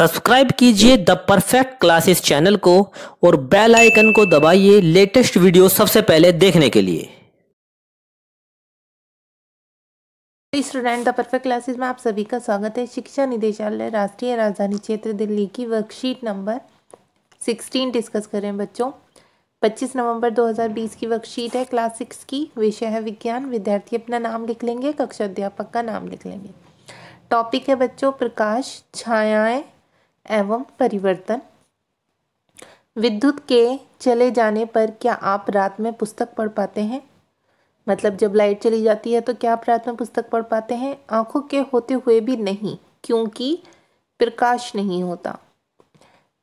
subscribe कीजिए the perfect classes channel को और बेल आइकन को दबाइए लेटेस्ट वीडियो सबसे पहले देखने के लिए स्टूडेंट द परफेक्ट क्लासेस में आप सभी का स्वागत है शिक्षा निदेशालय राष्ट्रीय राजधानी क्षेत्र दिल्ली की वर्कशीट नंबर 16 डिस्कस कर रहे हैं बच्चों 25 नवंबर 2020 की वर्कशीट है क्लास सिक्स की विषय है विज्ञान विद्यार्थी अपना नाम लिख लेंगे कक्षा अध्यापक का नाम लिख लेंगे टॉपिक है बच्चों प्रकाश छायाएं एवं परिवर्तन विद्युत के चले जाने पर क्या आप रात में पुस्तक पढ़ पाते हैं मतलब जब लाइट चली जाती है तो क्या आप रात में पुस्तक पढ़ पाते हैं आंखों के होते हुए भी नहीं क्योंकि प्रकाश नहीं होता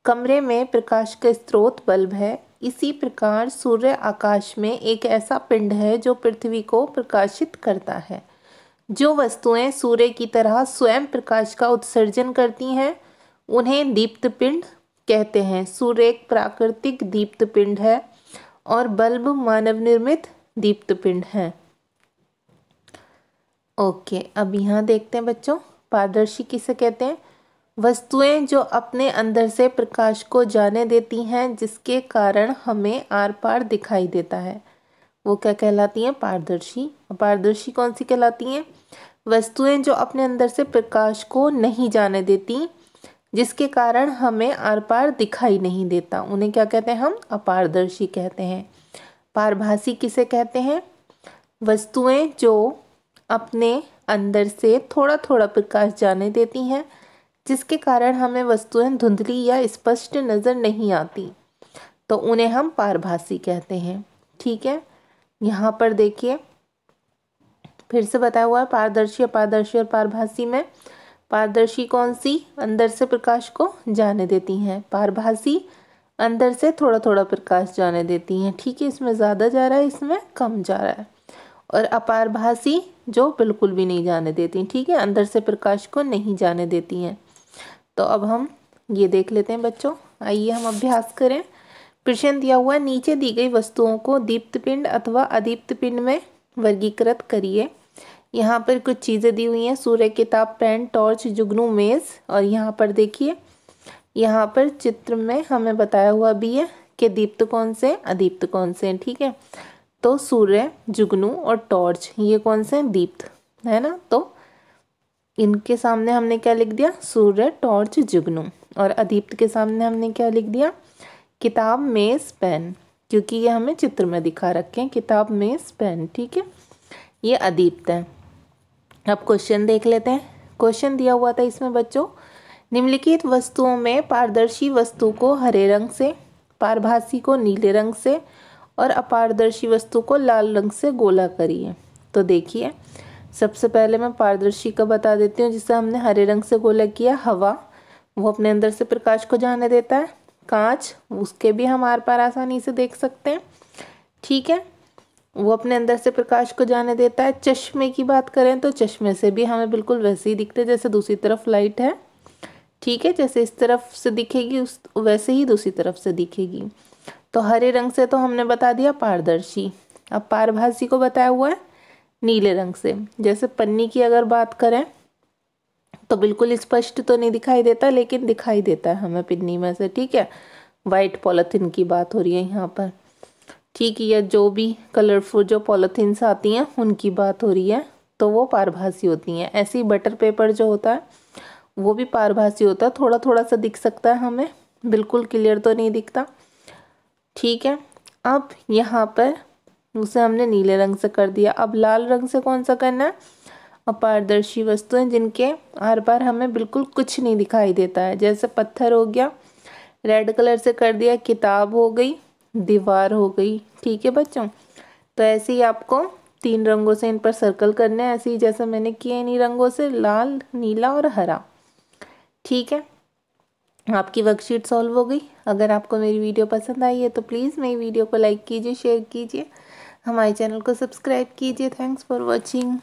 कमरे में प्रकाश का स्रोत बल्ब है इसी प्रकार सूर्य आकाश में एक ऐसा पिंड है जो पृथ्वी को प्रकाशित करता है जो वस्तुएं सूर्य की तरह स्वयं प्रकाश का उत्सर्जन करती हैं उन्हें दीप्त पिंड कहते हैं सूर्य एक प्राकृतिक दीप्त पिंड है और बल्ब मानव निर्मित दीप्त पिंड है ओके अब यहाँ देखते हैं बच्चों पारदर्शी किसे कहते हैं वस्तुएं जो अपने अंदर से प्रकाश को जाने देती हैं जिसके कारण हमें आर पार दिखाई देता है वो क्या कहलाती हैं पारदर्शी पारदर्शी कौन सी कहलाती हैं वस्तुएं जो अपने अंदर से प्रकाश को नहीं जाने देती जिसके कारण हमें आर पार दिखाई नहीं देता उन्हें क्या कहते हैं हम अपारदर्शी कहते हैं पारभाषी किसे कहते हैं वस्तुएं जो अपने अंदर से थोड़ा थोड़ा प्रकाश जाने देती हैं जिसके कारण हमें वस्तुएं धुंधली या स्पष्ट नज़र नहीं आती तो उन्हें हम पारभासी कहते हैं ठीक है यहाँ पर देखिए फिर से बताया हुआ है पारदर्शी अपारदर्शी और पारभाषी में पारदर्शी कौन सी अंदर से प्रकाश को जाने देती हैं पारभासी अंदर से थोड़ा थोड़ा प्रकाश जाने देती हैं ठीक है इसमें ज़्यादा जा रहा है इसमें कम जा रहा है और अपारभासी जो बिल्कुल भी नहीं जाने देती ठीक है अंदर से प्रकाश को नहीं जाने देती हैं तो अब हम ये देख लेते हैं बच्चों आइए हम अभ्यास करें प्रश्न दिया हुआ नीचे दी गई वस्तुओं को दीप्त पिंड अथवा अदीप्त पिंड में वर्गीकृत करिए यहाँ पर कुछ चीज़ें दी हुई हैं सूर्य किताब पेन टॉर्च जुगनू मेज़ और यहाँ पर देखिए यहाँ पर चित्र में हमें बताया हुआ भी है कि दीप्त कौन से हैं अदीप्त कौन से हैं ठीक है तो सूर्य जुगनू और टॉर्च ये कौन से हैं दीप्त है ना तो इनके सामने हमने क्या लिख दिया सूर्य टॉर्च जुगनू और अदीप्त के सामने हमने क्या लिख दिया किताब मेज पेन क्योंकि ये हमें चित्र में दिखा रखे हैं किताब मेज पेन ठीक है ये अदीप्त है अब क्वेश्चन देख लेते हैं क्वेश्चन दिया हुआ था इसमें बच्चों निम्नलिखित वस्तुओं में पारदर्शी वस्तु को हरे रंग से पारभासी को नीले रंग से और अपारदर्शी वस्तु को लाल रंग से गोला करिए तो देखिए सबसे पहले मैं पारदर्शी का बता देती हूँ जिसे हमने हरे रंग से गोला किया हवा वो अपने अंदर से प्रकाश को जाने देता है कांच उसके भी हम आर पार आसानी से देख सकते हैं ठीक है वो अपने अंदर से प्रकाश को जाने देता है चश्मे की बात करें तो चश्मे से भी हमें बिल्कुल वैसे ही दिखते हैं जैसे दूसरी तरफ लाइट है ठीक है जैसे इस तरफ से दिखेगी उस वैसे ही दूसरी तरफ से दिखेगी तो हरे रंग से तो हमने बता दिया पारदर्शी अब पारभाषी को बताया हुआ है नीले रंग से जैसे पन्नी की अगर बात करें तो बिल्कुल स्पष्ट तो नहीं दिखाई देता लेकिन दिखाई देता है हमें पिन्नी में से ठीक है वाइट पॉलिथिन की बात हो रही है यहाँ पर ठीक या जो भी कलरफुल जो पॉलीथीन्स आती हैं उनकी बात हो रही है तो वो पारभासी होती हैं ऐसे ही बटर पेपर जो होता है वो भी पारभासी होता है थोड़ा थोड़ा सा दिख सकता है हमें बिल्कुल क्लियर तो नहीं दिखता ठीक है अब यहाँ पर उसे हमने नीले रंग से कर दिया अब लाल रंग से कौन सा करना है अपारदर्शी वस्तुएं जिनके हर बार हमें बिल्कुल कुछ नहीं दिखाई देता है जैसे पत्थर हो गया रेड कलर से कर दिया किताब हो गई दीवार हो गई ठीक है बच्चों तो ऐसे ही आपको तीन रंगों से इन पर सर्कल करने हैं ऐसे ही जैसे मैंने किया इन्हीं रंगों से लाल नीला और हरा ठीक है आपकी वर्कशीट सॉल्व हो गई अगर आपको मेरी वीडियो पसंद आई है तो प्लीज़ मेरी वीडियो को लाइक कीजिए शेयर कीजिए हमारे चैनल को सब्सक्राइब कीजिए थैंक्स फॉर वॉचिंग